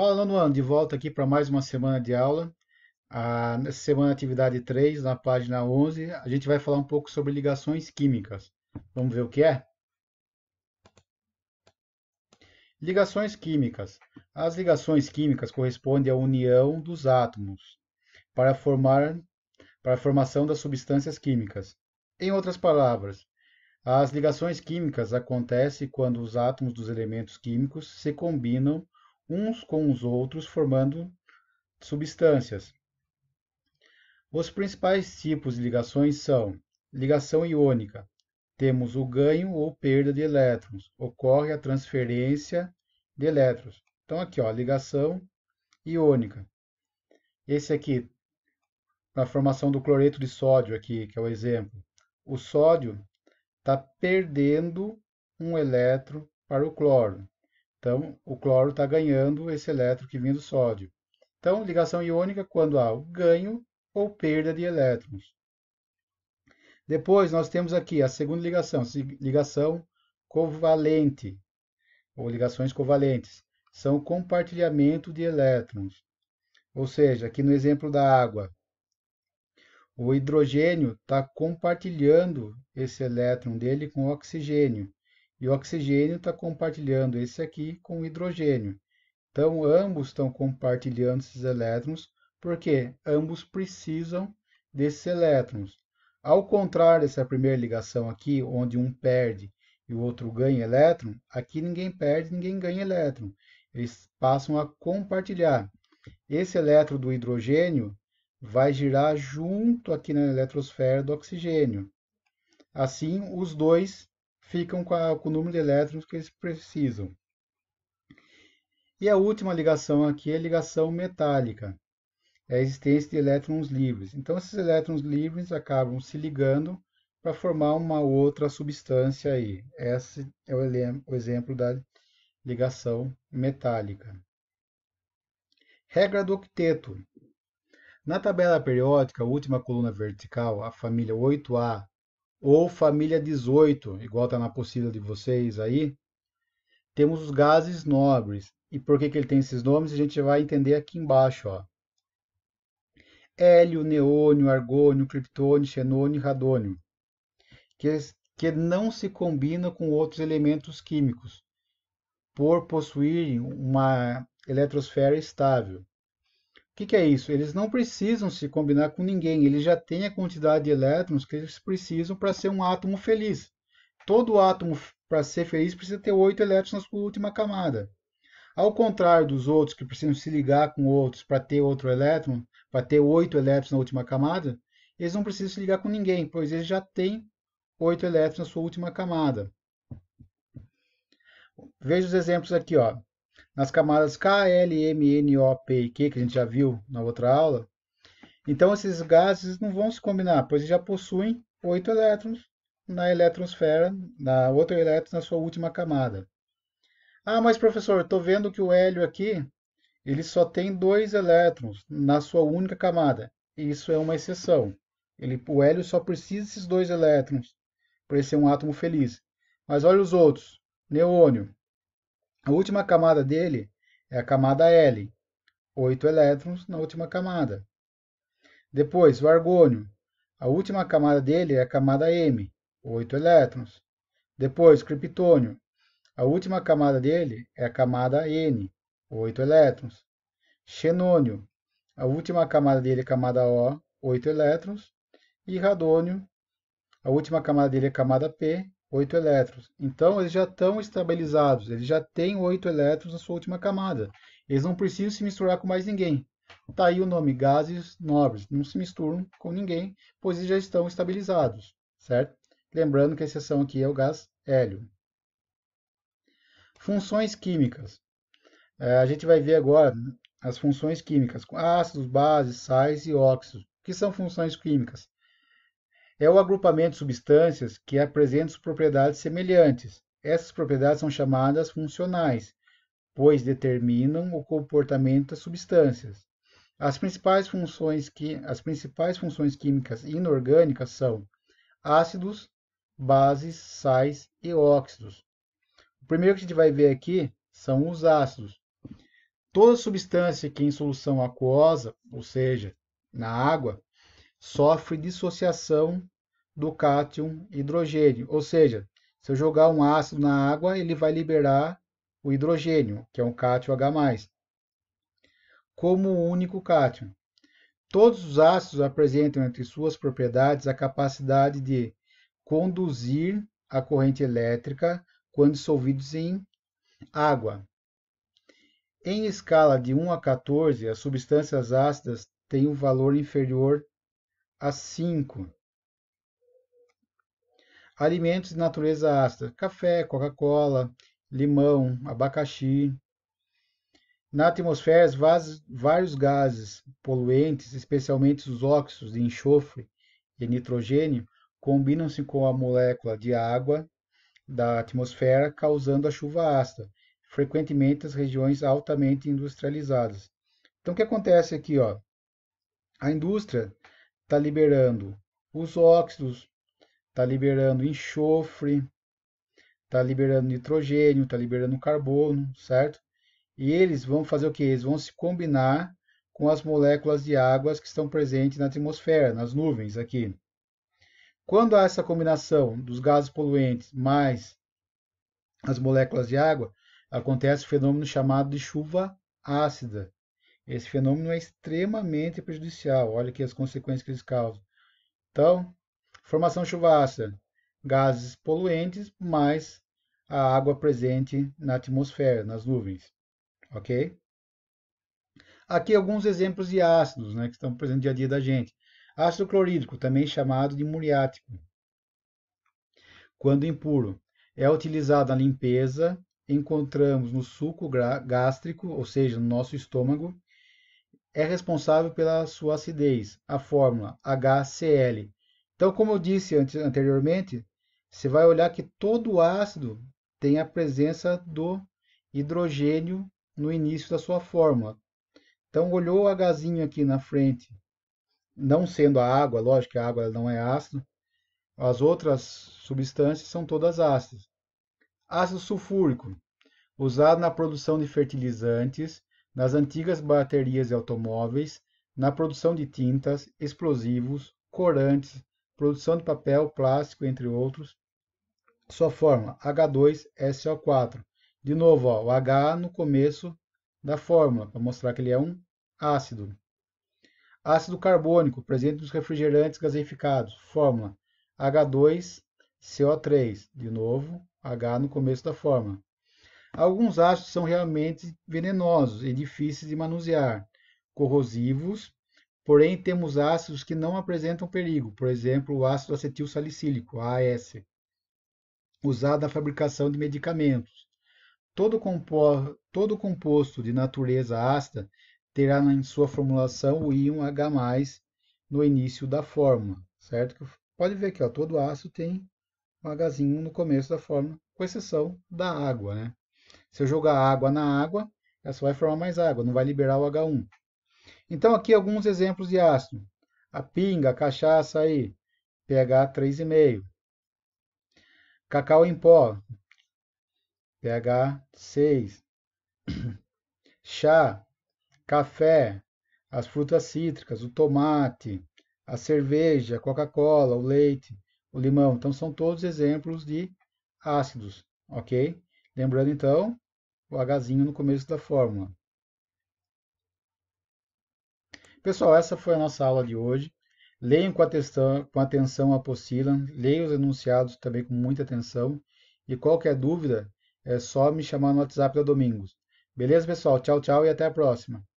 Fala, nono ano, de volta aqui para mais uma semana de aula. Ah, nessa semana, atividade 3, na página 11, a gente vai falar um pouco sobre ligações químicas. Vamos ver o que é? Ligações químicas. As ligações químicas correspondem à união dos átomos para formar para a formação das substâncias químicas. Em outras palavras, as ligações químicas acontecem quando os átomos dos elementos químicos se combinam uns com os outros, formando substâncias. Os principais tipos de ligações são: ligação iônica. Temos o ganho ou perda de elétrons. Ocorre a transferência de elétrons. Então aqui, ó, ligação iônica. Esse aqui na formação do cloreto de sódio aqui, que é o exemplo. O sódio está perdendo um elétron para o cloro. Então, o cloro está ganhando esse elétron que vem do sódio. Então, ligação iônica quando há o ganho ou perda de elétrons. Depois, nós temos aqui a segunda ligação, ligação covalente, ou ligações covalentes. São compartilhamento de elétrons. Ou seja, aqui no exemplo da água, o hidrogênio está compartilhando esse elétron dele com o oxigênio. E o oxigênio está compartilhando esse aqui com o hidrogênio. Então, ambos estão compartilhando esses elétrons, porque ambos precisam desses elétrons. Ao contrário dessa primeira ligação aqui, onde um perde e o outro ganha elétron, aqui ninguém perde, ninguém ganha elétron. Eles passam a compartilhar. Esse elétron do hidrogênio vai girar junto aqui na eletrosfera do oxigênio. Assim, os dois ficam com, a, com o número de elétrons que eles precisam. E a última ligação aqui é a ligação metálica, é a existência de elétrons livres. Então, esses elétrons livres acabam se ligando para formar uma outra substância aí. Esse é o exemplo da ligação metálica. Regra do octeto. Na tabela periódica, última coluna vertical, a família 8A ou família 18, igual está na apostila de vocês aí, temos os gases nobres. E por que, que ele tem esses nomes? A gente vai entender aqui embaixo. Ó. Hélio, neônio, argônio, criptônio, xenônio e radônio, que, que não se combinam com outros elementos químicos, por possuírem uma eletrosfera estável que, que é isso? Eles não precisam se combinar com ninguém, eles já têm a quantidade de elétrons que eles precisam para ser um átomo feliz. Todo átomo, para ser feliz, precisa ter oito elétrons na sua última camada. Ao contrário dos outros que precisam se ligar com outros para ter outro elétron, para ter oito elétrons na última camada, eles não precisam se ligar com ninguém, pois eles já têm oito elétrons na sua última camada. Veja os exemplos aqui. Ó nas camadas K, L, M, N, O, P e Q, que a gente já viu na outra aula. Então, esses gases não vão se combinar, pois já possuem oito elétrons na eletrosfera, na outra elétron na sua última camada. Ah, mas professor, estou vendo que o hélio aqui ele só tem dois elétrons na sua única camada. Isso é uma exceção. Ele, o hélio só precisa desses dois elétrons para ele ser um átomo feliz. Mas olha os outros: neônio, a última camada dele é a camada L, 8 elétrons na última camada. Depois, o argônio, a última camada dele é a camada M, 8 elétrons. Depois, o criptônio, a última camada dele é a camada N, 8 elétrons. Xenônio, a última camada dele é a camada O, 8 elétrons. E radônio, a última camada dele é a camada P, 8 elétrons. Então, eles já estão estabilizados, eles já têm 8 elétrons na sua última camada. Eles não precisam se misturar com mais ninguém. Está aí o nome, gases nobres. Não se misturam com ninguém, pois eles já estão estabilizados, certo? Lembrando que a exceção aqui é o gás hélio. Funções químicas. É, a gente vai ver agora as funções químicas, com ácidos, bases, sais e óxidos. O que são funções químicas? é o agrupamento de substâncias que apresentam propriedades semelhantes. Essas propriedades são chamadas funcionais, pois determinam o comportamento das substâncias. As principais funções, que, as principais funções químicas inorgânicas são ácidos, bases, sais e óxidos. O primeiro que a gente vai ver aqui são os ácidos. Toda substância que em solução aquosa, ou seja, na água, sofre dissociação do cátion hidrogênio, ou seja, se eu jogar um ácido na água, ele vai liberar o hidrogênio, que é um cátion H+, como o único cátion. Todos os ácidos apresentam entre suas propriedades a capacidade de conduzir a corrente elétrica quando dissolvidos em água. Em escala de 1 a 14, as substâncias ácidas têm um valor inferior a 5. Alimentos de natureza ácida: café, Coca-Cola, limão, abacaxi. Na atmosfera, vários gases poluentes, especialmente os óxidos de enxofre e nitrogênio, combinam-se com a molécula de água da atmosfera, causando a chuva ácida, frequentemente as regiões altamente industrializadas. Então, o que acontece aqui? Ó? A indústria está liberando os óxidos, está liberando enxofre, está liberando nitrogênio, está liberando carbono, certo? E eles vão fazer o quê? Eles vão se combinar com as moléculas de águas que estão presentes na atmosfera, nas nuvens aqui. Quando há essa combinação dos gases poluentes mais as moléculas de água, acontece o fenômeno chamado de chuva ácida. Esse fenômeno é extremamente prejudicial. Olha aqui as consequências que eles causam. Então, formação chuvaça, gases poluentes mais a água presente na atmosfera, nas nuvens. Ok? Aqui alguns exemplos de ácidos né, que estão presentes no dia a dia da gente. Ácido clorídrico, também chamado de muriático. Quando impuro, é utilizado na limpeza, encontramos no suco gástrico, ou seja, no nosso estômago, é responsável pela sua acidez, a fórmula HCl. Então, como eu disse anteriormente, você vai olhar que todo ácido tem a presença do hidrogênio no início da sua fórmula. Então, olhou o H aqui na frente, não sendo a água, lógico que a água não é ácido, as outras substâncias são todas ácidas. Ácido sulfúrico, usado na produção de fertilizantes nas antigas baterias de automóveis, na produção de tintas, explosivos, corantes, produção de papel, plástico, entre outros. Sua fórmula H2SO4. De novo, ó, o H no começo da fórmula, para mostrar que ele é um ácido. Ácido carbônico, presente nos refrigerantes gaseificados. Fórmula H2CO3. De novo, H no começo da fórmula. Alguns ácidos são realmente venenosos e difíceis de manusear, corrosivos, porém temos ácidos que não apresentam perigo, por exemplo, o ácido acetil salicílico, usado na fabricação de medicamentos. Todo, compo todo composto de natureza ácida terá em sua formulação o íon H+, no início da fórmula, certo? Pode ver que ó, todo ácido tem um H no começo da fórmula, com exceção da água, né? Se eu jogar água na água, ela só vai formar mais água, não vai liberar o H1. Então, aqui alguns exemplos de ácido. A pinga, a cachaça aí, pH 3,5. Cacau em pó, pH 6. Chá, café, as frutas cítricas, o tomate, a cerveja, a Coca-Cola, o leite, o limão. Então, são todos exemplos de ácidos, ok? Lembrando, então, o Hzinho no começo da fórmula. Pessoal, essa foi a nossa aula de hoje. Leiam com atenção, com atenção a apostila, leiam os enunciados também com muita atenção. E qualquer dúvida, é só me chamar no WhatsApp da Domingos. Beleza, pessoal? Tchau, tchau e até a próxima.